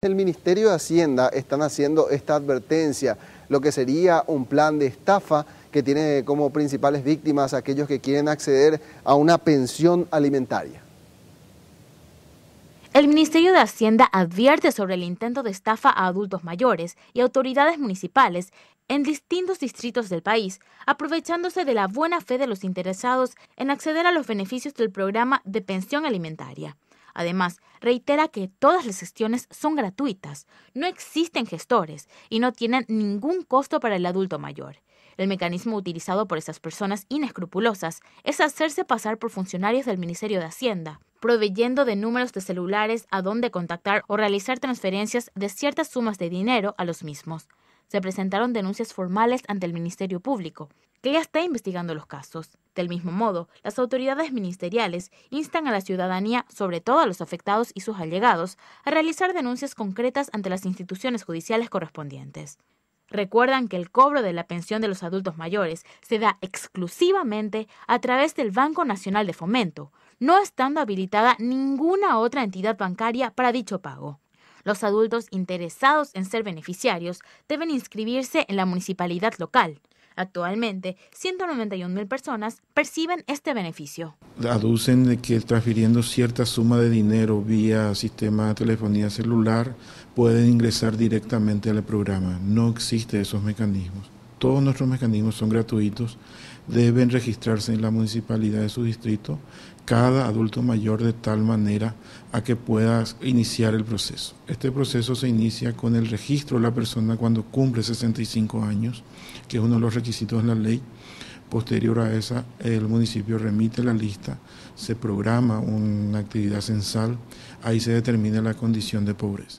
El Ministerio de Hacienda están haciendo esta advertencia, lo que sería un plan de estafa que tiene como principales víctimas aquellos que quieren acceder a una pensión alimentaria. El Ministerio de Hacienda advierte sobre el intento de estafa a adultos mayores y autoridades municipales en distintos distritos del país, aprovechándose de la buena fe de los interesados en acceder a los beneficios del programa de pensión alimentaria. Además, reitera que todas las gestiones son gratuitas, no existen gestores y no tienen ningún costo para el adulto mayor. El mecanismo utilizado por esas personas inescrupulosas es hacerse pasar por funcionarios del Ministerio de Hacienda, proveyendo de números de celulares a dónde contactar o realizar transferencias de ciertas sumas de dinero a los mismos se presentaron denuncias formales ante el Ministerio Público, que ya está investigando los casos. Del mismo modo, las autoridades ministeriales instan a la ciudadanía, sobre todo a los afectados y sus allegados, a realizar denuncias concretas ante las instituciones judiciales correspondientes. Recuerdan que el cobro de la pensión de los adultos mayores se da exclusivamente a través del Banco Nacional de Fomento, no estando habilitada ninguna otra entidad bancaria para dicho pago. Los adultos interesados en ser beneficiarios deben inscribirse en la municipalidad local. Actualmente, 191.000 personas perciben este beneficio. Aducen de que transfiriendo cierta suma de dinero vía sistema de telefonía celular pueden ingresar directamente al programa. No existen esos mecanismos todos nuestros mecanismos son gratuitos, deben registrarse en la municipalidad de su distrito cada adulto mayor de tal manera a que pueda iniciar el proceso. Este proceso se inicia con el registro de la persona cuando cumple 65 años, que es uno de los requisitos de la ley. Posterior a esa, el municipio remite la lista, se programa una actividad censal, ahí se determina la condición de pobreza.